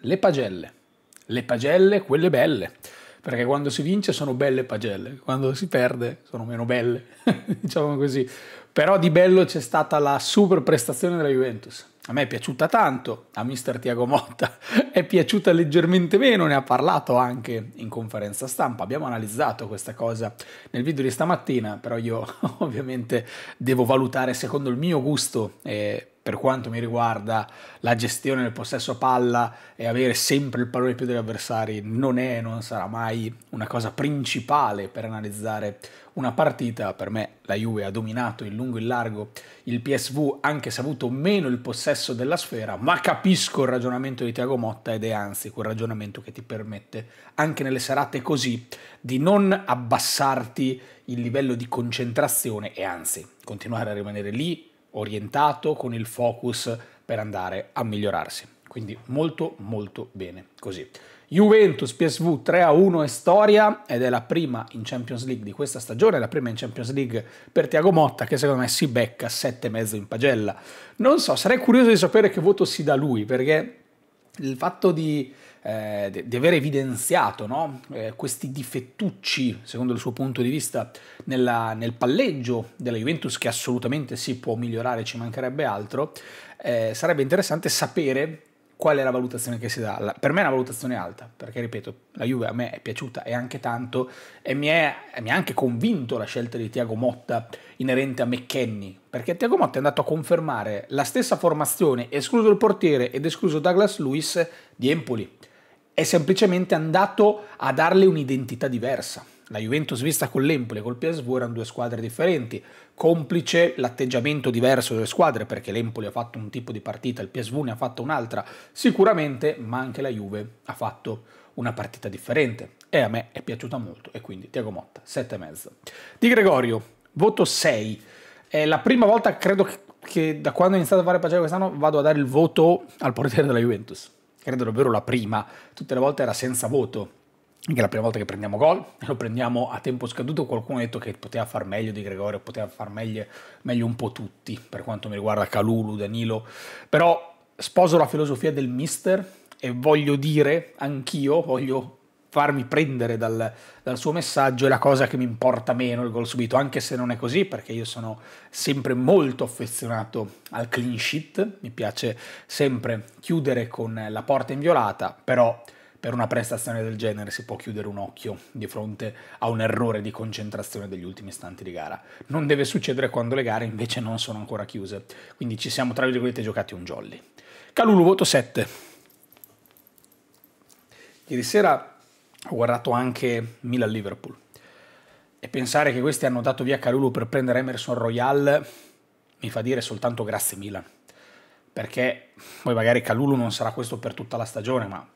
le pagelle. Le pagelle, quelle belle, perché quando si vince sono belle pagelle, quando si perde sono meno belle, diciamo così. Però di bello c'è stata la super prestazione della Juventus. A me è piaciuta tanto, a mister Tiago Motta è piaciuta leggermente meno, ne ha parlato anche in conferenza stampa, abbiamo analizzato questa cosa nel video di stamattina, però io ovviamente devo valutare secondo il mio gusto e per quanto mi riguarda la gestione del possesso palla e avere sempre il pallone più degli avversari non è e non sarà mai una cosa principale per analizzare una partita. Per me la Juve ha dominato in lungo e in largo il PSV anche se ha avuto meno il possesso della sfera, ma capisco il ragionamento di Tiago Motta ed è anzi quel ragionamento che ti permette anche nelle serate così di non abbassarti il livello di concentrazione e anzi continuare a rimanere lì orientato, con il focus per andare a migliorarsi. Quindi molto molto bene così. Juventus PSV 3-1 a è storia ed è la prima in Champions League di questa stagione, la prima in Champions League per Tiago Motta che secondo me si becca 7,5 in pagella. Non so, sarei curioso di sapere che voto si dà lui perché il fatto di eh, di aver evidenziato no? eh, questi difettucci, secondo il suo punto di vista, nella, nel palleggio della Juventus, che assolutamente si può migliorare, ci mancherebbe altro, eh, sarebbe interessante sapere qual è la valutazione che si dà. Per me è una valutazione alta, perché ripeto, la Juve a me è piaciuta e anche tanto, e mi, è, mi ha anche convinto la scelta di Tiago Motta inerente a McKenny, perché Tiago Motta è andato a confermare la stessa formazione, escluso il portiere ed escluso Douglas Lewis, di Empoli è semplicemente andato a darle un'identità diversa. La Juventus vista con l'Empoli e col PSV erano due squadre differenti, complice l'atteggiamento diverso delle squadre perché l'Empoli ha fatto un tipo di partita, il PSV ne ha fatto un'altra sicuramente, ma anche la Juve ha fatto una partita differente e a me è piaciuta molto e quindi Tiago Motta 7,5. Di Gregorio, voto 6. È la prima volta credo che da quando ho iniziato a fare pagina quest'anno vado a dare il voto al portiere della Juventus credo davvero la prima, tutte le volte era senza voto, anche la prima volta che prendiamo gol, lo prendiamo a tempo scaduto, qualcuno ha detto che poteva far meglio di Gregorio, poteva far meglio, meglio un po' tutti, per quanto mi riguarda Calulu, Danilo, però sposo la filosofia del mister e voglio dire anch'io, voglio farmi prendere dal, dal, suo messaggio è la cosa che mi importa meno il gol subito, anche se non è così perché io sono sempre molto affezionato al clean sheet, mi piace sempre chiudere con la porta inviolata, però per una prestazione del genere si può chiudere un occhio di fronte a un errore di concentrazione degli ultimi istanti di gara. Non deve succedere quando le gare invece non sono ancora chiuse, quindi ci siamo tra virgolette giocati un jolly. Calulu voto 7. Ieri sera ho guardato anche Milan-Liverpool. E pensare che questi hanno dato via Calulu per prendere Emerson Royal mi fa dire soltanto grazie Milan. Perché poi magari Calulu non sarà questo per tutta la stagione, ma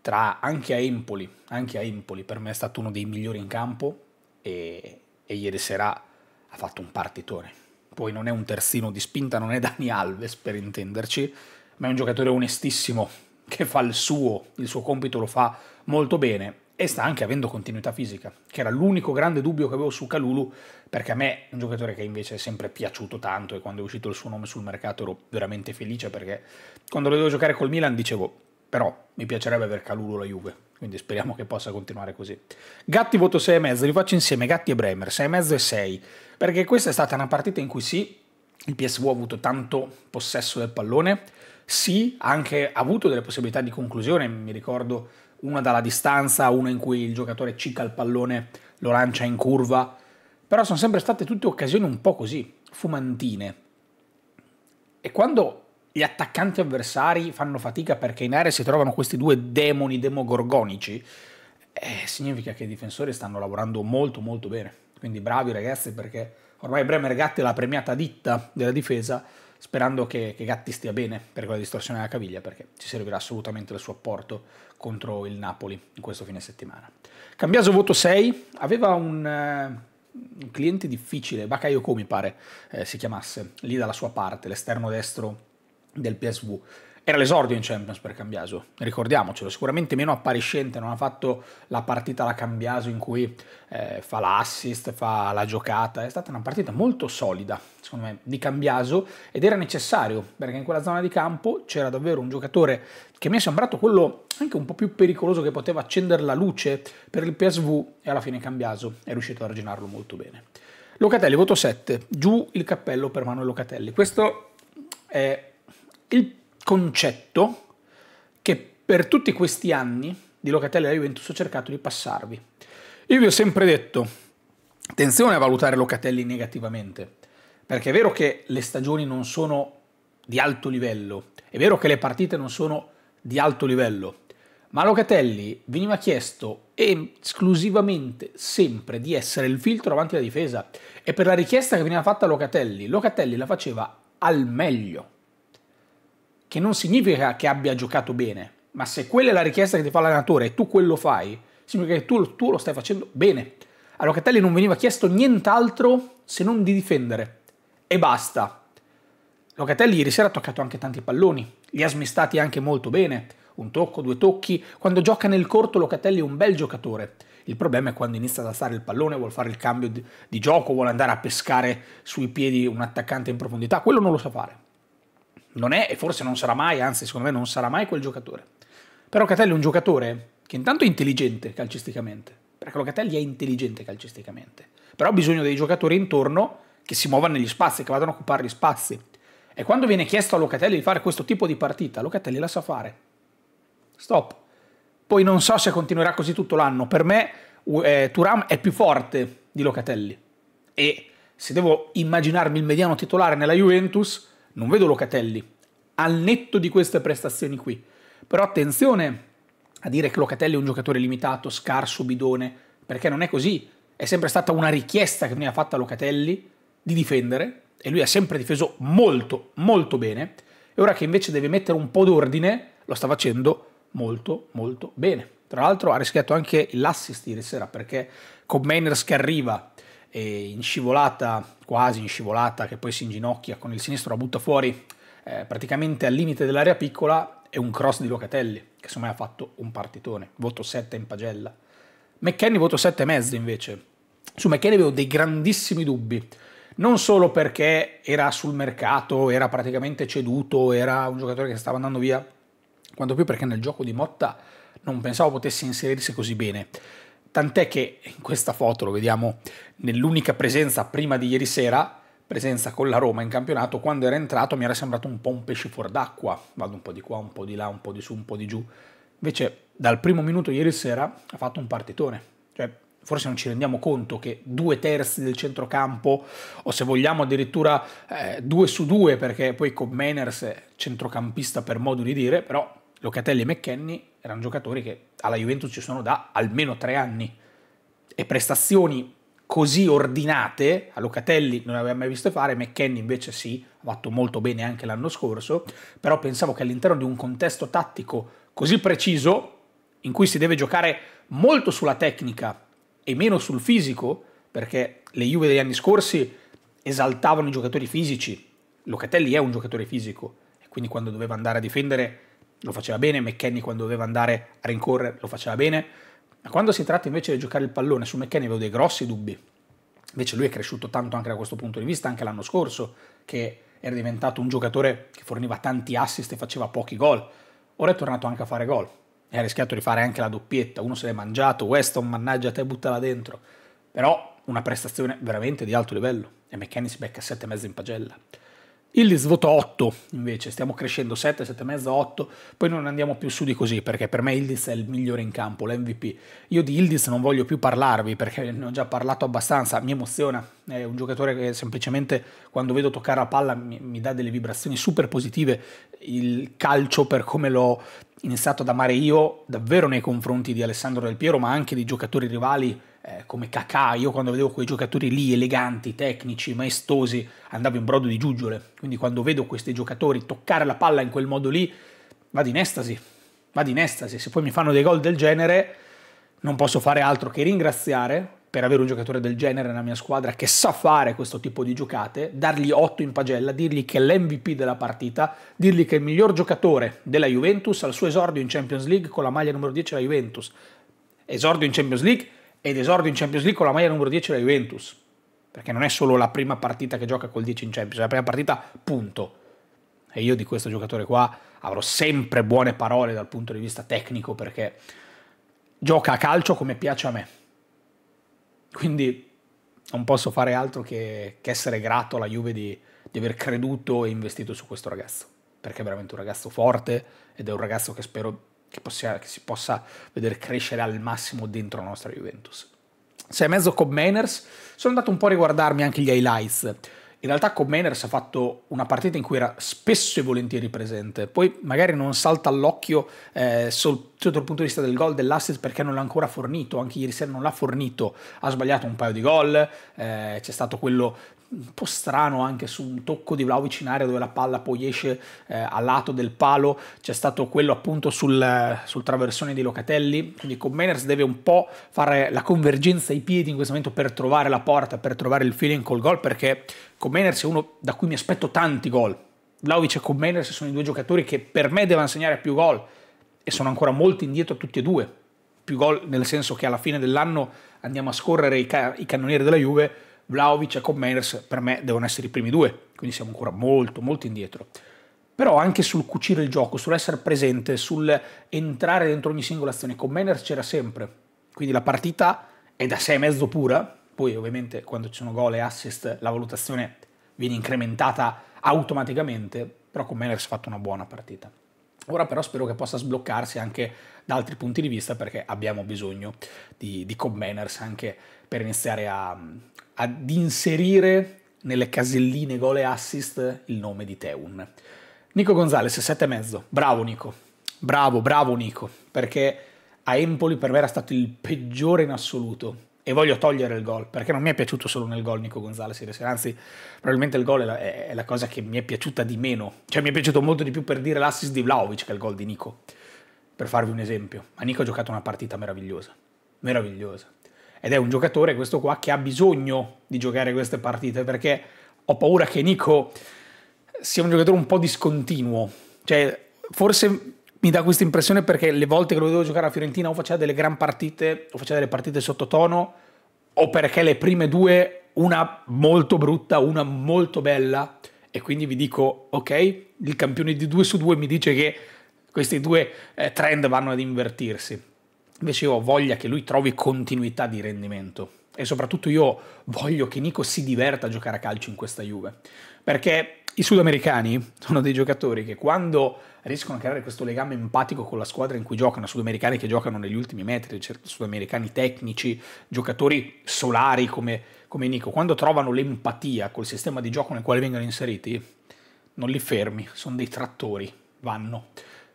tra anche a Empoli, anche a Empoli per me è stato uno dei migliori in campo e, e ieri sera ha fatto un partitore. Poi non è un terzino di spinta, non è Dani Alves per intenderci, ma è un giocatore onestissimo, che fa il suo, il suo compito lo fa molto bene e sta anche avendo continuità fisica, che era l'unico grande dubbio che avevo su Calulu, perché a me è un giocatore che invece è sempre piaciuto tanto e quando è uscito il suo nome sul mercato ero veramente felice perché quando lo devo giocare col Milan dicevo però mi piacerebbe aver Calulu la Juve, quindi speriamo che possa continuare così. Gatti voto 6,5, li faccio insieme Gatti e Bremer, 6,5 e 6, perché questa è stata una partita in cui sì, il PSV ha avuto tanto possesso del pallone, sì, anche ha avuto delle possibilità di conclusione, mi ricordo una dalla distanza, una in cui il giocatore cicca il pallone, lo lancia in curva, però sono sempre state tutte occasioni un po' così, fumantine. E quando gli attaccanti avversari fanno fatica perché in area si trovano questi due demoni demogorgonici, eh, significa che i difensori stanno lavorando molto molto bene. Quindi bravi ragazzi perché ormai Bremer Gatt è la premiata ditta della difesa, sperando che, che, Gatti stia bene per quella distorsione della caviglia, perché ci servirà assolutamente il suo apporto contro il Napoli in questo fine settimana. Cambiaso voto 6, aveva un, uh, un cliente difficile, Bakayoko mi pare eh, si chiamasse, lì dalla sua parte, l'esterno destro del PSV, era l'esordio in Champions per Cambiaso, ricordiamocelo, sicuramente meno appariscente, non ha fatto la partita alla Cambiaso in cui eh, fa l'assist, fa la giocata, è stata una partita molto solida, secondo me, di Cambiaso ed era necessario perché in quella zona di campo c'era davvero un giocatore che mi è sembrato quello anche un po' più pericoloso che poteva accendere la luce per il PSV e alla fine Cambiaso è riuscito a arginarlo molto bene. Locatelli, voto 7, giù il cappello per Manuel Locatelli. Questo è il concetto che per tutti questi anni di Locatelli alla Juventus ho cercato di passarvi. Io vi ho sempre detto, attenzione a valutare Locatelli negativamente, perché è vero che le stagioni non sono di alto livello, è vero che le partite non sono di alto livello, ma Locatelli veniva chiesto esclusivamente sempre di essere il filtro davanti alla difesa e per la richiesta che veniva fatta a Locatelli, Locatelli la faceva al meglio che non significa che abbia giocato bene, ma se quella è la richiesta che ti fa l'allenatore e tu quello fai, significa che tu, tu lo stai facendo bene. A Locatelli non veniva chiesto nient'altro se non di difendere. E basta. Locatelli ieri sera ha toccato anche tanti palloni, li ha smistati anche molto bene, un tocco, due tocchi. Quando gioca nel corto Locatelli è un bel giocatore. Il problema è quando inizia ad alzare il pallone, vuole fare il cambio di, di gioco, vuole andare a pescare sui piedi un attaccante in profondità, quello non lo sa fare non è e forse non sarà mai, anzi secondo me non sarà mai quel giocatore. Però Catelli è un giocatore che intanto è intelligente calcisticamente, perché Locatelli è intelligente calcisticamente, però ha bisogno dei giocatori intorno che si muovano negli spazi, che vadano a occupare gli spazi. E quando viene chiesto a Locatelli di fare questo tipo di partita, Locatelli la sa fare. Stop. Poi non so se continuerà così tutto l'anno. Per me eh, Turam è più forte di Locatelli. E se devo immaginarmi il mediano titolare nella Juventus, non vedo Locatelli al netto di queste prestazioni qui. Però attenzione a dire che Locatelli è un giocatore limitato, scarso, bidone, perché non è così. È sempre stata una richiesta che veniva fatta a Locatelli di difendere e lui ha sempre difeso molto, molto bene. E ora che invece deve mettere un po' d'ordine, lo sta facendo molto, molto bene. Tra l'altro ha rischiato anche l'assist ieri sera perché con Mainers che arriva, e in scivolata, quasi in scivolata, che poi si inginocchia con il sinistro, la butta fuori eh, praticamente al limite dell'area piccola, è un cross di Locatelli, che secondo me ha fatto un partitone, voto 7 in pagella. McKenny voto 7,5 invece. Su McKenny avevo dei grandissimi dubbi, non solo perché era sul mercato, era praticamente ceduto, era un giocatore che stava andando via, quanto più perché nel gioco di Motta non pensavo potesse inserirsi così bene tant'è che in questa foto lo vediamo nell'unica presenza prima di ieri sera, presenza con la Roma in campionato, quando era entrato mi era sembrato un po' un pesce fuor d'acqua, vado un po' di qua, un po' di là, un po' di su, un po' di giù, invece dal primo minuto ieri sera ha fatto un partitone, cioè forse non ci rendiamo conto che due terzi del centrocampo, o se vogliamo addirittura eh, due su due, perché poi con Meners centrocampista per modo di dire, però Locatelli e McKenny erano giocatori che alla Juventus ci sono da almeno tre anni e prestazioni così ordinate, a Locatelli non aveva mai visto fare, McKenny invece sì, ha fatto molto bene anche l'anno scorso, però pensavo che all'interno di un contesto tattico così preciso, in cui si deve giocare molto sulla tecnica e meno sul fisico, perché le Juve degli anni scorsi esaltavano i giocatori fisici, Locatelli è un giocatore fisico, e quindi quando doveva andare a difendere lo faceva bene, McKenny quando doveva andare a rincorrere lo faceva bene, ma quando si tratta invece di giocare il pallone su McKenny avevo dei grossi dubbi. Invece lui è cresciuto tanto anche da questo punto di vista, anche l'anno scorso, che era diventato un giocatore che forniva tanti assist e faceva pochi gol. Ora è tornato anche a fare gol. E ha rischiato di fare anche la doppietta. Uno se l'è mangiato, Weston, mannaggia te, buttala dentro. Però una prestazione veramente di alto livello. E McKenny si becca 7,5 in pagella. Il svuoto 8 invece, stiamo crescendo 7, 7,5, 8, poi non andiamo più su di così perché per me Ildiz è il migliore in campo, l'MVP. Io di Ildiz non voglio più parlarvi perché ne ho già parlato abbastanza, mi emoziona, è un giocatore che semplicemente quando vedo toccare la palla mi, mi dà delle vibrazioni super positive, il calcio per come lo iniziato ad amare io davvero nei confronti di Alessandro Del Piero, ma anche di giocatori rivali eh, come Kakà. Io quando vedevo quei giocatori lì, eleganti, tecnici, maestosi, andavo in brodo di giuggiole. Quindi quando vedo questi giocatori toccare la palla in quel modo lì, vado in estasi, vado in estasi. Se poi mi fanno dei gol del genere, non posso fare altro che ringraziare per avere un giocatore del genere nella mia squadra che sa fare questo tipo di giocate, dargli 8 in pagella, dirgli che è l'MVP della partita, dirgli che è il miglior giocatore della Juventus al suo esordio in Champions League con la maglia numero 10 della Juventus. Esordio in Champions League ed esordio in Champions League con la maglia numero 10 della Juventus. Perché non è solo la prima partita che gioca col 10 in Champions, è la prima partita, punto. E io di questo giocatore qua avrò sempre buone parole dal punto di vista tecnico perché gioca a calcio come piace a me quindi non posso fare altro che, che essere grato alla Juve di, di aver creduto e investito su questo ragazzo, perché è veramente un ragazzo forte ed è un ragazzo che spero che, possia, che si possa vedere crescere al massimo dentro la nostra Juventus. Sei mezzo con Mainers, sono andato un po' a riguardarmi anche gli highlights. In realtà con Mainers ha fatto una partita in cui era spesso e volentieri presente, poi magari non salta all'occhio eh, sotto il punto di vista del gol, dell'assist perché non l'ha ancora fornito, anche ieri sera non l'ha fornito, ha sbagliato un paio di gol, eh, c'è stato quello un po' strano anche su un tocco di Vlaovic in area dove la palla poi esce eh, a lato del palo, c'è stato quello appunto sul, sul traversone di Locatelli, quindi Commeners deve un po' fare la convergenza ai piedi in questo momento per trovare la porta, per trovare il feeling col gol, perché Commeners è uno da cui mi aspetto tanti gol, Vlaovic e Commeners sono i due giocatori che per me devono segnare più gol e sono ancora molto indietro tutti e due, più gol nel senso che alla fine dell'anno andiamo a scorrere i, ca- i cannonieri della Juve Vlaovic e Commeners per me devono essere i primi due, quindi siamo ancora molto molto indietro. Però anche sul cucire il gioco, sull'essere presente, sul entrare dentro ogni singola azione, Commeners c'era sempre. Quindi la partita è da e mezzo pura, poi ovviamente quando ci sono gol e assist la valutazione viene incrementata automaticamente, però Commeners ha fatto una buona partita. Ora però spero che possa sbloccarsi anche da altri punti di vista perché abbiamo bisogno di, di anche per iniziare a, ad inserire nelle caselline gol e assist il nome di Teun. Nico Gonzalez, 7,5. Bravo Nico, bravo, bravo Nico, perché a Empoli per me era stato il peggiore in assoluto e voglio togliere il gol perché non mi è piaciuto solo nel gol Nico Gonzalez anzi probabilmente il gol è la, è la, cosa che mi è piaciuta di meno cioè mi è piaciuto molto di più per dire l'assist di Vlaovic che il gol di Nico per farvi un esempio ma Nico ha giocato una partita meravigliosa meravigliosa ed è un giocatore questo qua che ha bisogno di giocare queste partite perché ho paura che Nico sia un giocatore un po' discontinuo, cioè forse mi dà questa impressione perché le volte che lo vedevo giocare a Fiorentina o faceva delle gran partite o faceva delle partite sottotono o perché le prime due una molto brutta, una molto bella e quindi vi dico ok, il campione di 2 su 2 mi dice che questi due eh, trend vanno ad invertirsi. Invece io ho voglia che lui trovi continuità di rendimento e soprattutto io voglio che Nico si diverta a giocare a calcio in questa Juve, perché i sudamericani sono dei giocatori che quando riescono a creare questo legame empatico con la squadra in cui giocano, sudamericani che giocano negli ultimi metri, cioè sudamericani tecnici, giocatori solari come, come Nico, quando trovano l'empatia col sistema di gioco nel quale vengono inseriti, non li fermi, sono dei trattori, vanno,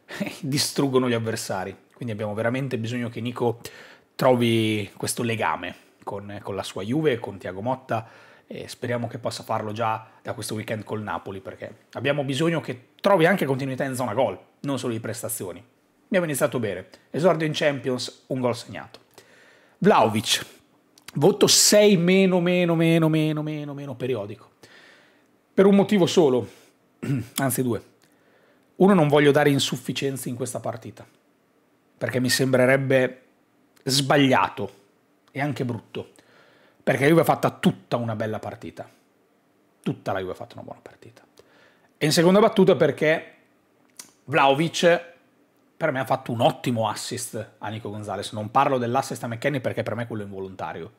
distruggono gli avversari. Quindi abbiamo veramente bisogno che Nico trovi questo legame con, con la sua Juve, con Tiago Motta e speriamo che possa farlo già da questo weekend col Napoli perché abbiamo bisogno che trovi anche continuità in zona gol, non solo di prestazioni. Abbiamo iniziato bene, esordio in Champions, un gol segnato. Vlaovic, voto 6 meno meno meno meno meno meno periodico. Per un motivo solo, anzi due. Uno non voglio dare insufficienze in questa partita perché mi sembrerebbe sbagliato e anche brutto, perché la Juve ha fatto tutta una bella partita, tutta la Juve ha fatto una buona partita. E in seconda battuta perché Vlaovic per me ha fatto un ottimo assist a Nico Gonzalez, non parlo dell'assist a McKenny perché per me è quello involontario,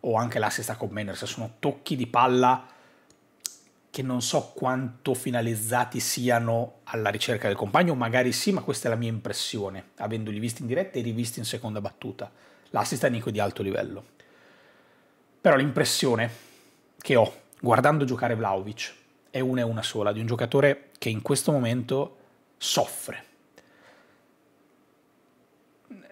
o anche l'assist a Cobb se sono tocchi di palla che non so quanto finalizzati siano alla ricerca del compagno, magari sì, ma questa è la mia impressione, avendoli visti in diretta e rivisti in seconda battuta. L'assist è Nico di alto livello. Però l'impressione che ho guardando giocare Vlaovic è una e una sola, di un giocatore che in questo momento soffre.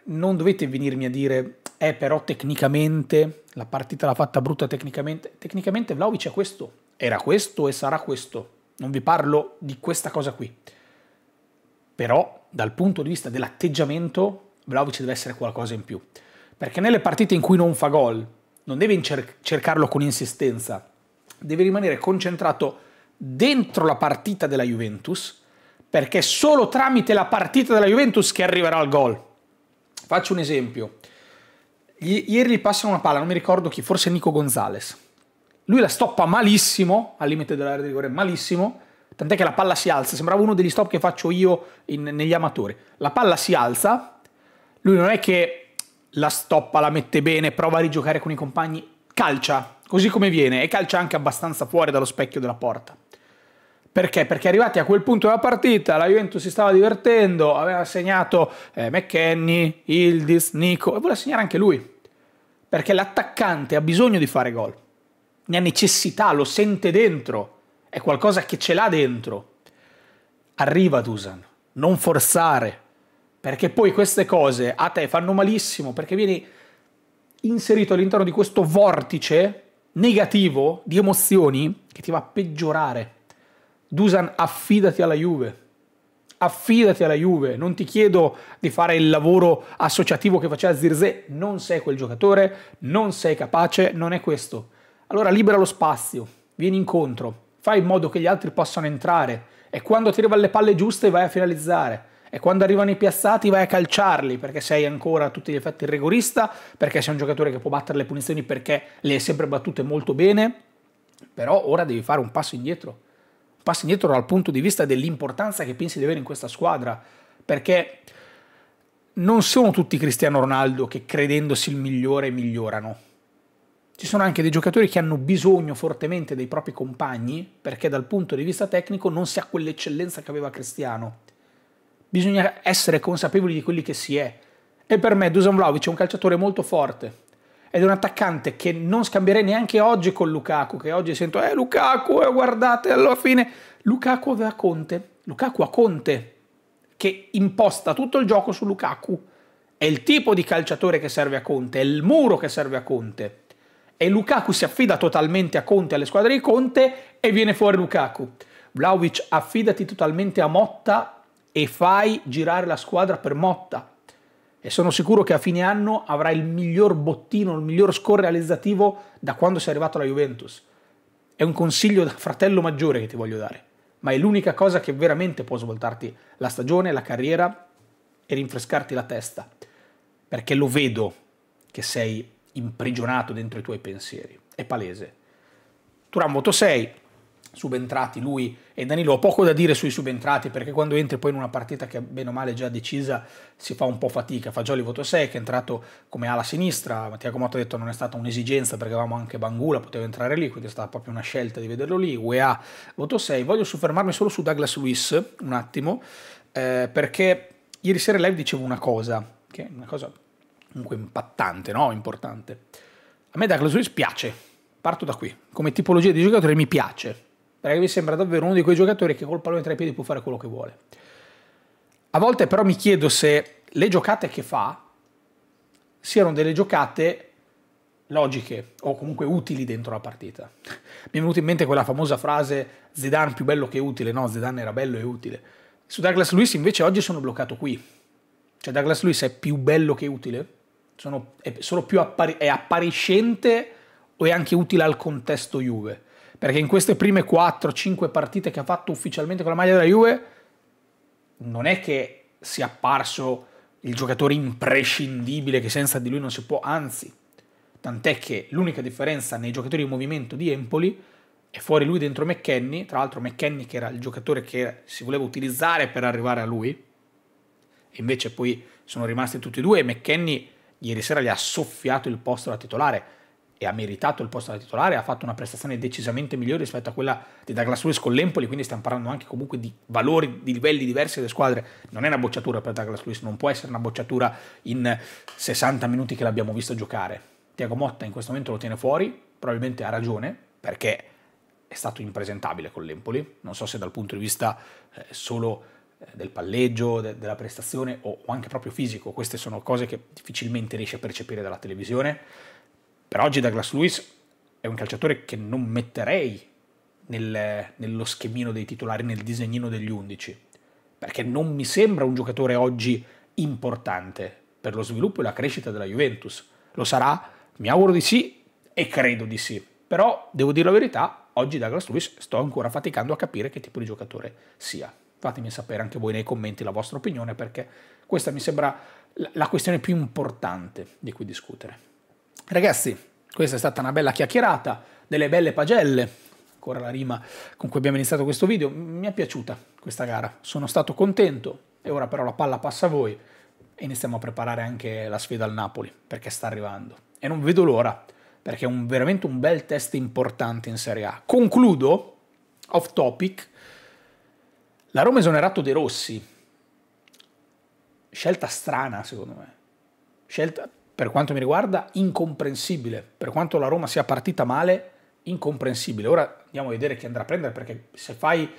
Non dovete venirmi a dire, eh però tecnicamente, la partita l'ha fatta brutta tecnicamente. Tecnicamente Vlaovic è questo, era questo e sarà questo. Non vi parlo di questa cosa qui. Però dal punto di vista dell'atteggiamento Vlaovic deve essere qualcosa in più. Perché nelle partite in cui non fa gol non deve cer- cercarlo con insistenza, deve rimanere concentrato dentro la partita della Juventus, perché è solo tramite la partita della Juventus che arriverà al gol. Faccio un esempio. I- ieri gli passano una palla, non mi ricordo chi, forse Nico Gonzalez lui la stoppa malissimo, al limite dell'area di rigore, malissimo, tant'è che la palla si alza, sembrava uno degli stop che faccio io in, negli amatori. La palla si alza, lui non è che la stoppa, la mette bene, prova a rigiocare con i compagni, calcia, così come viene, e calcia anche abbastanza fuori dallo specchio della porta. Perché? Perché arrivati a quel punto della partita, la Juventus si stava divertendo, aveva segnato eh, McKenny, Ildis, Nico, e voleva segnare anche lui. Perché l'attaccante ha bisogno di fare gol ne ha necessità, lo sente dentro, è qualcosa che ce l'ha dentro. Arriva Dusan, non forzare, perché poi queste cose a te fanno malissimo, perché vieni inserito all'interno di questo vortice negativo di emozioni che ti va a peggiorare. Dusan, affidati alla Juve. Affidati alla Juve, non ti chiedo di fare il lavoro associativo che faceva Zirze, non sei quel giocatore, non sei capace, non è questo allora libera lo spazio, vieni incontro, fai in modo che gli altri possano entrare e quando ti arrivano le palle giuste vai a finalizzare e quando arrivano i piazzati vai a calciarli perché sei ancora a tutti gli effetti il rigorista, perché sei un giocatore che può battere le punizioni perché le hai sempre battute molto bene, però ora devi fare un passo indietro, un passo indietro dal punto di vista dell'importanza che pensi di avere in questa squadra, perché non sono tutti Cristiano Ronaldo che credendosi il migliore migliorano ci sono anche dei giocatori che hanno bisogno fortemente dei propri compagni perché dal punto di vista tecnico non si ha quell'eccellenza che aveva Cristiano. Bisogna essere consapevoli di quelli che si è. E per me Dusan Vlaovic è un calciatore molto forte, ed è un attaccante che non scambierei neanche oggi con Lukaku, che oggi sento, eh Lukaku, eh, guardate, alla fine Lukaku aveva Conte, Lukaku ha Conte, che imposta tutto il gioco su Lukaku, è il tipo di calciatore che serve a Conte, è il muro che serve a Conte e Lukaku si affida totalmente a Conte, e alle squadre di Conte e viene fuori Lukaku. Vlaovic affidati totalmente a Motta e fai girare la squadra per Motta. E sono sicuro che a fine anno avrà il miglior bottino, il miglior score realizzativo da quando sei arrivato alla Juventus. È un consiglio da fratello maggiore che ti voglio dare, ma è l'unica cosa che veramente può svoltarti la stagione, la carriera e rinfrescarti la testa. Perché lo vedo che sei imprigionato dentro i tuoi pensieri. È palese. Turan voto 6, subentrati lui e Danilo. Ho poco da dire sui subentrati perché quando entri poi in una partita che bene o male è già decisa si fa un po' fatica. Fagioli voto 6 che è entrato come ala sinistra, Mattia Comotto ha detto non è stata un'esigenza perché avevamo anche Bangula, poteva entrare lì, quindi è stata proprio una scelta di vederlo lì. UEA voto 6. Voglio soffermarmi solo su Douglas Luis un attimo eh, perché ieri sera live dicevo una cosa, che è una cosa comunque impattante, no? Importante. A me Douglas Luiz piace, parto da qui. Come tipologia di giocatore mi piace, perché mi sembra davvero uno di quei giocatori che col pallone tra i piedi può fare quello che vuole. A volte però mi chiedo se le giocate che fa siano delle giocate logiche o comunque utili dentro la partita. Mi è venuta in mente quella famosa frase Zidane più bello che utile, no, Zidane era bello e utile. Su Douglas Lewis invece oggi sono bloccato qui. Cioè Douglas Lewis è più bello che utile? sono, è solo più appari- è appariscente o è anche utile al contesto Juve? Perché in queste prime 4-5 partite che ha fatto ufficialmente con la maglia della Juve, non è che sia apparso il giocatore imprescindibile che senza di lui non si può, anzi, tant'è che l'unica differenza nei giocatori di movimento di Empoli è fuori lui dentro McKenny, tra l'altro McKenny che era il giocatore che si voleva utilizzare per arrivare a lui, invece poi sono rimasti tutti e due e McKenny ieri sera gli ha soffiato il posto da titolare e ha meritato il posto da titolare, ha fatto una prestazione decisamente migliore rispetto a quella di Douglas Luiz con l'Empoli, quindi stiamo parlando anche comunque di valori, di livelli diversi delle squadre. Non è una bocciatura per Douglas Luiz, non può essere una bocciatura in 60 minuti che l'abbiamo visto giocare. Tiago Motta in questo momento lo tiene fuori, probabilmente ha ragione, perché è stato impresentabile con l'Empoli, non so se dal punto di vista eh, solo eh, del palleggio, de- della prestazione o anche proprio fisico. Queste sono cose che difficilmente riesci a percepire dalla televisione. Per oggi Douglas Lewis è un calciatore che non metterei nel, nello schemino dei titolari, nel disegnino degli undici, perché non mi sembra un giocatore oggi importante per lo sviluppo e la crescita della Juventus. Lo sarà? Mi auguro di sì e credo di sì. Però, devo dire la verità, oggi Douglas Lewis sto ancora faticando a capire che tipo di giocatore sia fatemi sapere anche voi nei commenti la vostra opinione perché questa mi sembra la questione più importante di cui discutere. Ragazzi, questa è stata una bella chiacchierata, delle belle pagelle, ancora la rima con cui abbiamo iniziato questo video, mi è piaciuta questa gara, sono stato contento e ora però la palla passa a voi e iniziamo a preparare anche la sfida al Napoli perché sta arrivando e non vedo l'ora perché è un, veramente un bel test importante in Serie A. Concludo off topic la Roma ha esonerato De Rossi. Scelta strana, secondo me. Scelta, per quanto mi riguarda, incomprensibile. Per quanto la Roma sia partita male, incomprensibile. Ora andiamo a vedere chi andrà a prendere, perché se fai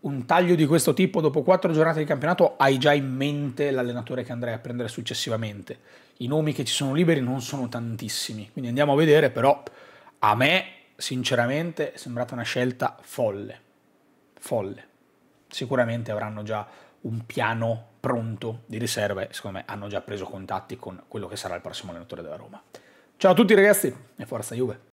un taglio di questo tipo dopo quattro giornate di campionato hai già in mente l'allenatore che andrai a prendere successivamente. I nomi che ci sono liberi non sono tantissimi, quindi andiamo a vedere, però a me sinceramente è sembrata una scelta folle. Folle sicuramente avranno già un piano pronto di riserve, secondo me hanno già preso contatti con quello che sarà il prossimo allenatore della Roma. Ciao a tutti ragazzi e forza Juve!